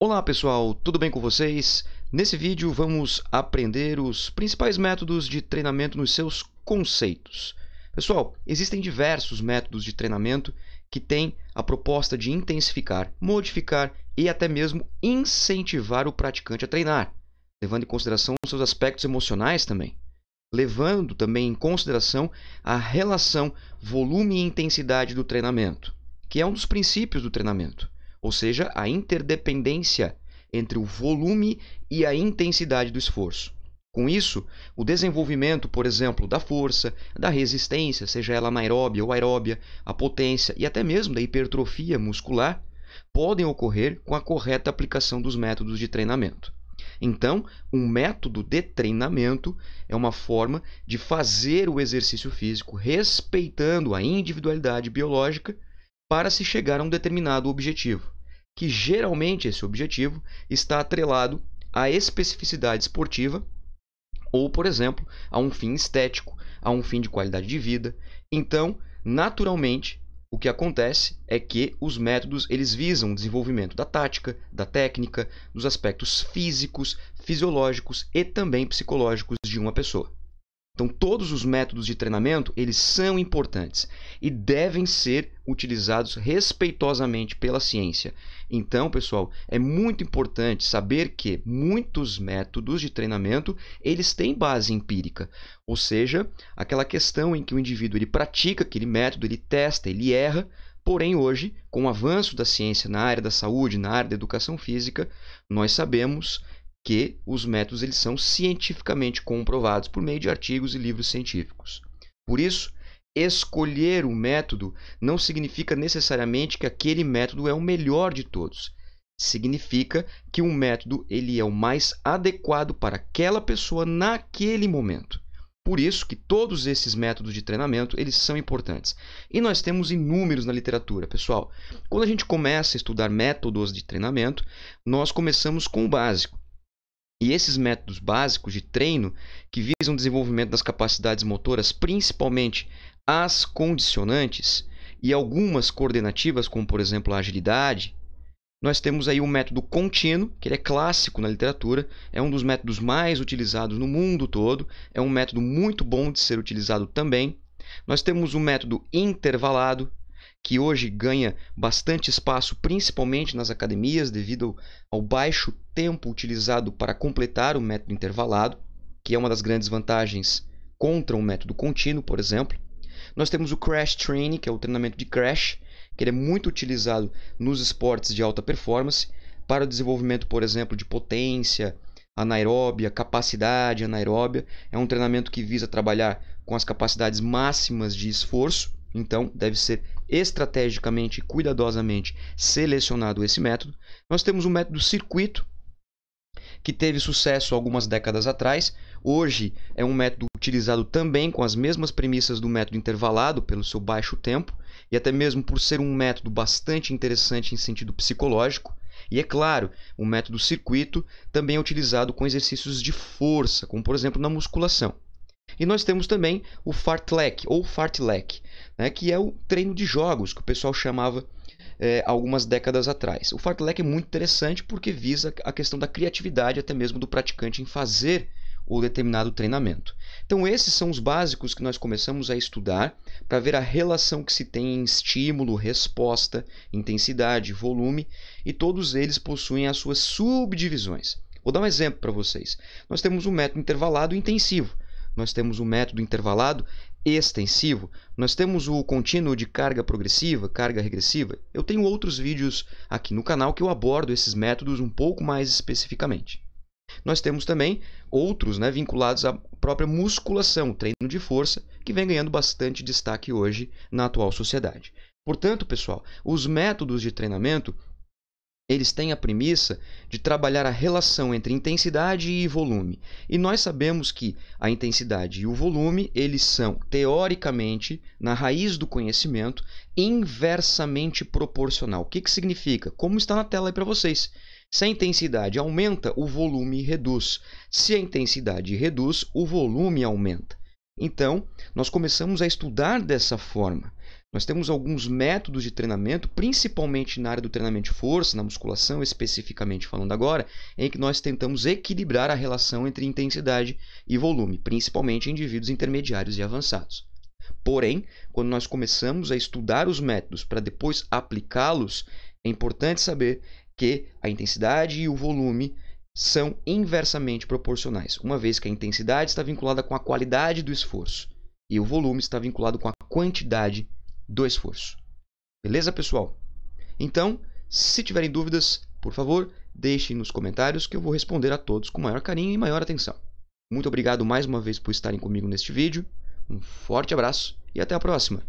Olá pessoal, tudo bem com vocês? Nesse vídeo vamos aprender os principais métodos de treinamento nos seus conceitos. Pessoal, existem diversos métodos de treinamento que têm a proposta de intensificar, modificar e até mesmo incentivar o praticante a treinar, levando em consideração os seus aspectos emocionais também, levando também em consideração a relação volume e intensidade do treinamento, que é um dos princípios do treinamento ou seja, a interdependência entre o volume e a intensidade do esforço. Com isso, o desenvolvimento, por exemplo, da força, da resistência, seja ela anaeróbia ou aeróbia, a potência e até mesmo da hipertrofia muscular, podem ocorrer com a correta aplicação dos métodos de treinamento. Então, um método de treinamento é uma forma de fazer o exercício físico respeitando a individualidade biológica para se chegar a um determinado objetivo que geralmente esse objetivo está atrelado à especificidade esportiva ou, por exemplo, a um fim estético, a um fim de qualidade de vida. Então, naturalmente, o que acontece é que os métodos eles visam o desenvolvimento da tática, da técnica, dos aspectos físicos, fisiológicos e também psicológicos de uma pessoa. Então, todos os métodos de treinamento, eles são importantes e devem ser utilizados respeitosamente pela ciência. Então, pessoal, é muito importante saber que muitos métodos de treinamento, eles têm base empírica, ou seja, aquela questão em que o indivíduo ele pratica aquele método, ele testa, ele erra, Porém, hoje, com o avanço da ciência na área da saúde, na área da educação física, nós sabemos que os métodos eles são cientificamente comprovados por meio de artigos e livros científicos. Por isso, escolher o método não significa necessariamente que aquele método é o melhor de todos. Significa que um método ele é o mais adequado para aquela pessoa naquele momento. Por isso que todos esses métodos de treinamento, eles são importantes. E nós temos inúmeros na literatura, pessoal. Quando a gente começa a estudar métodos de treinamento, nós começamos com o básico. E esses métodos básicos de treino, que visam o desenvolvimento das capacidades motoras, principalmente as condicionantes e algumas coordenativas, como por exemplo a agilidade, nós temos aí o um método contínuo, que ele é clássico na literatura, é um dos métodos mais utilizados no mundo todo, é um método muito bom de ser utilizado também. Nós temos o um método intervalado, que hoje ganha bastante espaço, principalmente nas academias, devido ao baixo tempo utilizado para completar o método intervalado, que é uma das grandes vantagens contra o método contínuo, por exemplo. Nós temos o crash training, que é o treinamento de crash, que ele é muito utilizado nos esportes de alta performance para o desenvolvimento, por exemplo, de potência, anaeróbia, capacidade anaeróbia. É um treinamento que visa trabalhar com as capacidades máximas de esforço, então deve ser estrategicamente e cuidadosamente selecionado esse método, nós temos um método circuito que teve sucesso algumas décadas atrás. Hoje é um método utilizado também com as mesmas premissas do método intervalado, pelo seu baixo tempo, e até mesmo por ser um método bastante interessante em sentido psicológico. E é claro, o método circuito também é utilizado com exercícios de força, como por exemplo na musculação. E nós temos também o fartlek, ou fartlek, né, que é o treino de jogos que o pessoal chamava é, algumas décadas atrás. O fartlek é muito interessante porque visa a questão da criatividade até mesmo do praticante em fazer o determinado treinamento. Então, esses são os básicos que nós começamos a estudar para ver a relação que se tem em estímulo, resposta, intensidade, volume, e todos eles possuem as suas subdivisões. Vou dar um exemplo para vocês. Nós temos um método intervalado intensivo nós temos o método intervalado extensivo, nós temos o contínuo de carga progressiva, carga regressiva. Eu tenho outros vídeos aqui no canal que eu abordo esses métodos um pouco mais especificamente. Nós temos também outros né, vinculados à própria musculação, treino de força, que vem ganhando bastante destaque hoje na atual sociedade. Portanto, pessoal, os métodos de treinamento eles têm a premissa de trabalhar a relação entre intensidade e volume. E nós sabemos que a intensidade e o volume, eles são teoricamente, na raiz do conhecimento, inversamente proporcional. O que, que significa? Como está na tela aí para vocês. Se a intensidade aumenta, o volume reduz. Se a intensidade reduz, o volume aumenta. Então, nós começamos a estudar dessa forma. Nós temos alguns métodos de treinamento, principalmente na área do treinamento de força, na musculação especificamente falando agora, em que nós tentamos equilibrar a relação entre intensidade e volume, principalmente em indivíduos intermediários e avançados. Porém, quando nós começamos a estudar os métodos para depois aplicá-los, é importante saber que a intensidade e o volume são inversamente proporcionais, uma vez que a intensidade está vinculada com a qualidade do esforço e o volume está vinculado com a quantidade do esforço. Beleza, pessoal? Então, se tiverem dúvidas, por favor, deixem nos comentários que eu vou responder a todos com maior carinho e maior atenção. Muito obrigado mais uma vez por estarem comigo neste vídeo. Um forte abraço e até a próxima!